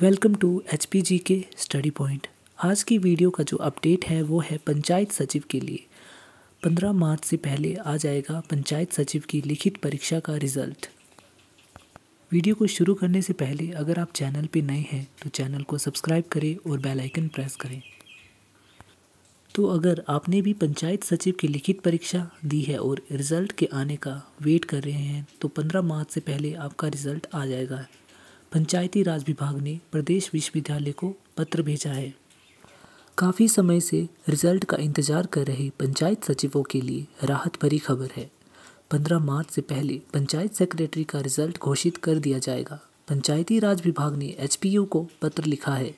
welcome to H K study point आज की video का जो अपडेट है वो है पंचायत सचिव के लिए 15 मार्च से पहले आ जाएगा पंचायत सचिव की लिखित परीक्षा का रिजल्ट वीडियो को शुरू करने से पहले अगर आप चैनल पे नए हैं तो चैनल को सब्सक्राइब करें और बेल आइकन प्रेस करें तो अगर आपने भी पंचायत सचिव की लिखित परीक्षा दी है और रिज़ल्ट के आने का वेट कर रहे हैं तो पंद्रह मार्च से पहले आपका रिज़ल्ट आ जाएगा पंचायती राज विभाग ने प्रदेश विश्वविद्यालय को पत्र भेजा है काफ़ी समय से रिजल्ट का इंतजार कर रहे पंचायत सचिवों के लिए राहत भरी खबर है 15 मार्च से पहले पंचायत सेक्रेटरी का रिजल्ट घोषित कर दिया जाएगा पंचायती राज विभाग ने एच को पत्र लिखा है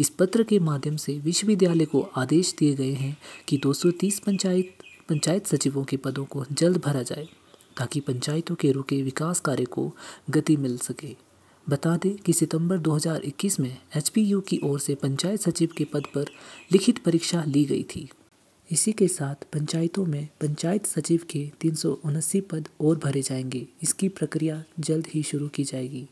इस पत्र के माध्यम से विश्वविद्यालय को आदेश दिए गए हैं कि 230 पंचायत पंचायत सचिवों के पदों को जल्द भरा जाए ताकि पंचायतों के रुके विकास कार्य को गति मिल सके बता दें कि सितंबर 2021 में एचपीयू की ओर से पंचायत सचिव के पद पर लिखित परीक्षा ली गई थी इसी के साथ पंचायतों में पंचायत सचिव के तीन पद और भरे जाएंगे इसकी प्रक्रिया जल्द ही शुरू की जाएगी